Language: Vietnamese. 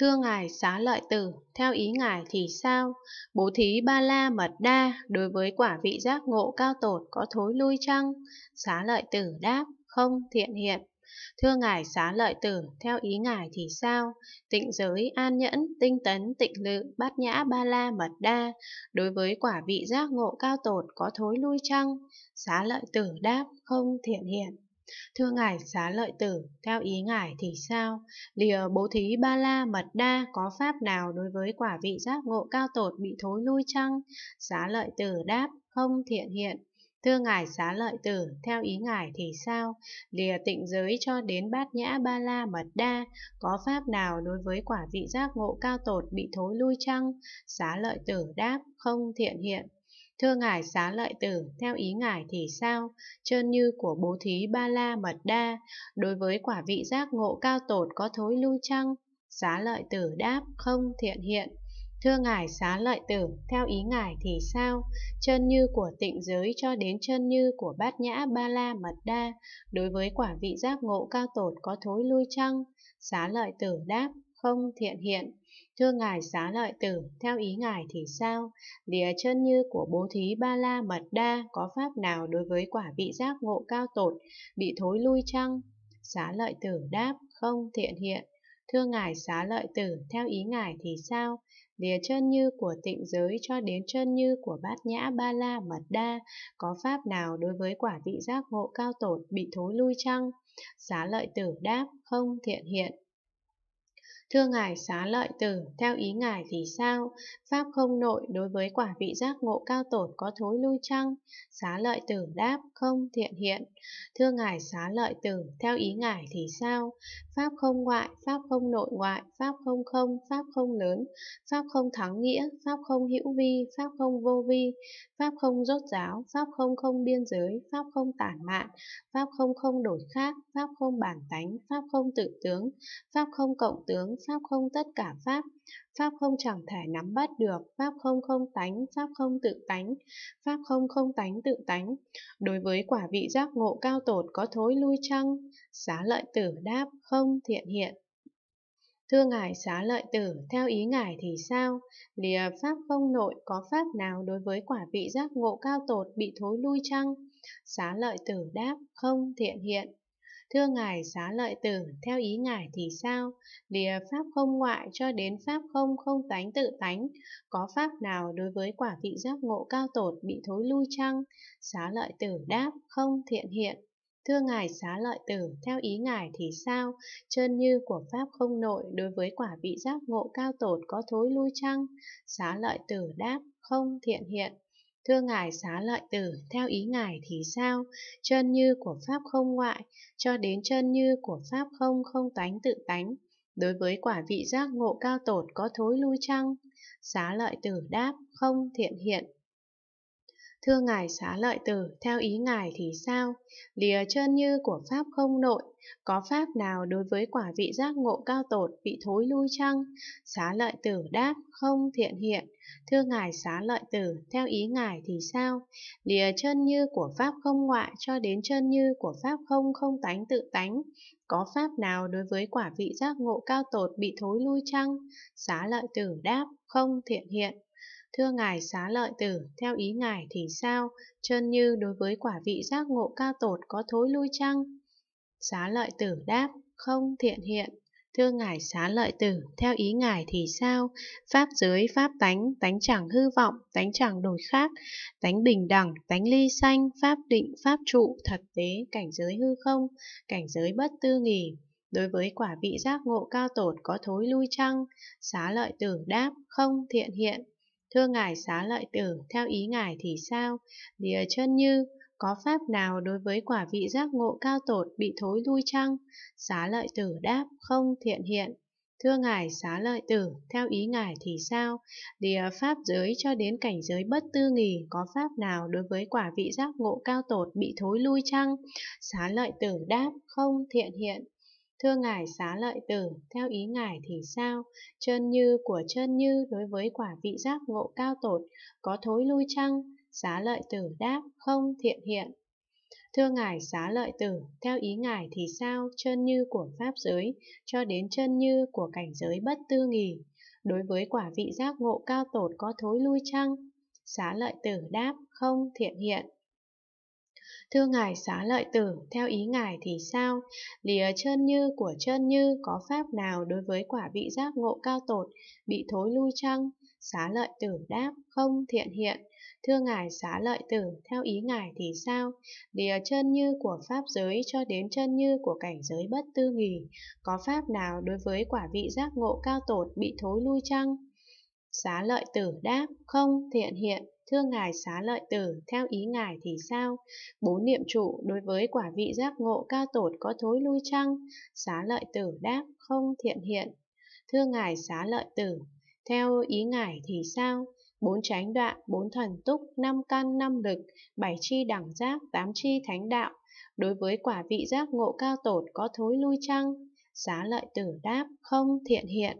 Thưa Ngài xá lợi tử, theo ý Ngài thì sao? Bố thí ba la mật đa đối với quả vị giác ngộ cao tột có thối lui chăng? Xá lợi tử đáp, không thiện hiện. Thưa Ngài xá lợi tử, theo ý Ngài thì sao? Tịnh giới, an nhẫn, tinh tấn, tịnh lự, bát nhã ba la mật đa, đối với quả vị giác ngộ cao tột có thối lui chăng? Xá lợi tử đáp, không thiện hiện. Thưa ngài xá lợi tử, theo ý ngài thì sao? Lìa bố thí ba la mật đa có pháp nào đối với quả vị giác ngộ cao tột bị thối lui chăng? Xá lợi tử đáp, không thiện hiện. Thưa ngài xá lợi tử, theo ý ngài thì sao? Lìa tịnh giới cho đến bát nhã ba la mật đa, có pháp nào đối với quả vị giác ngộ cao tột bị thối lui chăng? Xá lợi tử đáp, không thiện hiện. Thưa ngài xá lợi tử, theo ý ngài thì sao? Trơn như của bố thí ba la mật đa, đối với quả vị giác ngộ cao tột có thối lui chăng? Xá lợi tử đáp, không thiện hiện. Thưa ngài xá lợi tử, theo ý ngài thì sao? Chân như của tịnh giới cho đến chân như của bát nhã ba la mật đa, đối với quả vị giác ngộ cao tột có thối lui chăng? Xá lợi tử đáp, không thiện hiện. Thưa ngài xá lợi tử, theo ý ngài thì sao? Lìa chân như của bố thí ba la mật đa có pháp nào đối với quả vị giác ngộ cao tột, bị thối lui chăng? Xá lợi tử đáp, không thiện hiện. Thưa ngài xá lợi tử, theo ý ngài thì sao? Lìa chân như của tịnh giới cho đến chân như của bát nhã ba la mật đa, có pháp nào đối với quả vị giác ngộ cao tột bị thối lui chăng? Xá lợi tử đáp, không thiện hiện. Thưa Ngài xá lợi tử, theo ý Ngài thì sao? Pháp không nội đối với quả vị giác ngộ cao tổn có thối lui chăng? Xá lợi tử đáp, không thiện hiện. Thưa Ngài xá lợi tử, theo ý Ngài thì sao? Pháp không ngoại, Pháp không nội ngoại, Pháp không không, Pháp không lớn, Pháp không thắng nghĩa, Pháp không hữu vi, Pháp không vô vi, Pháp không rốt giáo, Pháp không không biên giới, Pháp không tản mạn, Pháp không không đổi khác, Pháp không bản tánh, Pháp không tự tướng, Pháp không cộng tướng, pháp không tất cả pháp, pháp không chẳng thể nắm bắt được, pháp không không tánh, pháp không tự tánh, pháp không không tánh tự tánh. Đối với quả vị giác ngộ cao tột có thối lui chăng? Xá lợi tử đáp không thiện hiện. Thưa ngài xá lợi tử, theo ý ngài thì sao? Lìa pháp không nội có pháp nào đối với quả vị giác ngộ cao tột bị thối lui chăng? Xá lợi tử đáp không thiện hiện. Thưa Ngài xá lợi tử, theo ý Ngài thì sao? Lìa pháp không ngoại cho đến pháp không không tánh tự tánh, có pháp nào đối với quả vị giác ngộ cao tột bị thối lui chăng? Xá lợi tử đáp, không thiện hiện. Thưa Ngài xá lợi tử, theo ý Ngài thì sao? Chân như của Pháp không nội đối với quả vị giác ngộ cao tột có thối lui chăng? Xá lợi tử đáp, không thiện hiện. Thưa ngài xá lợi tử, theo ý ngài thì sao? Chân như của pháp không ngoại, cho đến chân như của pháp không không tánh tự tánh. Đối với quả vị giác ngộ cao tột có thối lui chăng? Xá lợi tử đáp, không thiện hiện, Thưa ngài xá lợi tử, theo ý ngài thì sao? Lìa chân như của Pháp không nội, có Pháp nào đối với quả vị giác ngộ cao tột bị thối lui chăng? Xá lợi tử đáp, không thiện hiện. Thưa ngài xá lợi tử, theo ý ngài thì sao? Lìa chân như của Pháp không ngoại cho đến chân như của Pháp không không tánh tự tánh. Có Pháp nào đối với quả vị giác ngộ cao tột bị thối lui chăng? Xá lợi tử đáp, không thiện hiện. Thưa ngài xá lợi tử, theo ý ngài thì sao? Trơn như đối với quả vị giác ngộ cao tột có thối lui chăng? Xá lợi tử đáp, không thiện hiện. Thưa ngài xá lợi tử, theo ý ngài thì sao? Pháp giới, pháp tánh, tánh chẳng hư vọng, tánh chẳng đổi khác, tánh bình đẳng, tánh ly sanh, pháp định, pháp trụ, thật tế, cảnh giới hư không, cảnh giới bất tư nghỉ. Đối với quả vị giác ngộ cao tột có thối lui chăng? Xá lợi tử đáp, không thiện hiện. Thưa ngài xá lợi tử, theo ý ngài thì sao? địa chân như, có pháp nào đối với quả vị giác ngộ cao tột bị thối lui chăng? Xá lợi tử đáp, không thiện hiện. Thưa ngài xá lợi tử, theo ý ngài thì sao? địa pháp giới cho đến cảnh giới bất tư nghỉ có pháp nào đối với quả vị giác ngộ cao tột bị thối lui chăng? Xá lợi tử đáp, không thiện hiện. Thưa ngài xá lợi tử, theo ý ngài thì sao? Chân như của chân như đối với quả vị giác ngộ cao tột, có thối lui chăng? Xá lợi tử đáp, không thiện hiện. Thưa ngài xá lợi tử, theo ý ngài thì sao? Chân như của pháp giới, cho đến chân như của cảnh giới bất tư nghỉ. Đối với quả vị giác ngộ cao tột có thối lui chăng? Xá lợi tử đáp, không thiện hiện. Thưa ngài xá lợi tử, theo ý ngài thì sao? Lìa chân như của chân như có pháp nào đối với quả vị giác ngộ cao tột, bị thối lui chăng? Xá lợi tử đáp, không thiện hiện. Thưa ngài xá lợi tử, theo ý ngài thì sao? Lìa chân như của pháp giới cho đến chân như của cảnh giới bất tư nghỉ, có pháp nào đối với quả vị giác ngộ cao tột bị thối lui chăng? Xá lợi tử đáp, không thiện hiện. Thưa ngài xá lợi tử, theo ý ngài thì sao? Bốn niệm trụ đối với quả vị giác ngộ cao tột có thối lui chăng? Xá lợi tử đáp, không thiện hiện. Thưa ngài xá lợi tử, theo ý ngài thì sao? Bốn tránh đoạn, bốn thần túc, năm căn, năm lực, bảy chi đẳng giác, tám chi thánh đạo. Đối với quả vị giác ngộ cao tột có thối lui chăng? Xá lợi tử đáp, không thiện hiện.